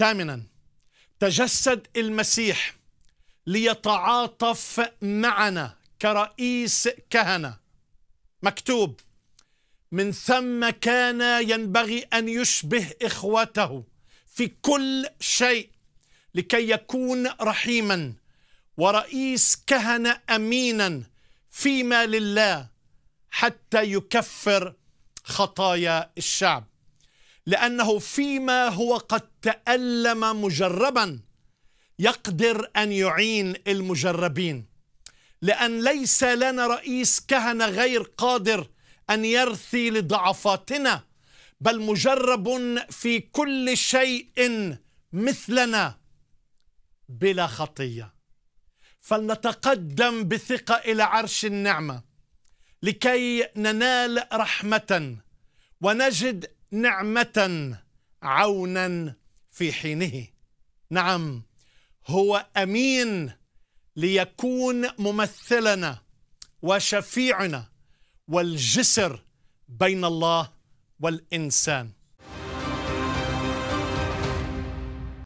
ثامنا تجسد المسيح ليتعاطف معنا كرئيس كهنه مكتوب من ثم كان ينبغي ان يشبه اخوته في كل شيء لكي يكون رحيما ورئيس كهنه امينا فيما لله حتى يكفر خطايا الشعب لأنه فيما هو قد تألم مجربا يقدر أن يعين المجربين لأن ليس لنا رئيس كهنة غير قادر أن يرثي لضعفاتنا بل مجرب في كل شيء مثلنا بلا خطية فلنتقدم بثقة إلى عرش النعمة لكي ننال رحمة ونجد نعمه عونا في حينه نعم هو امين ليكون ممثلنا وشفيعنا والجسر بين الله والانسان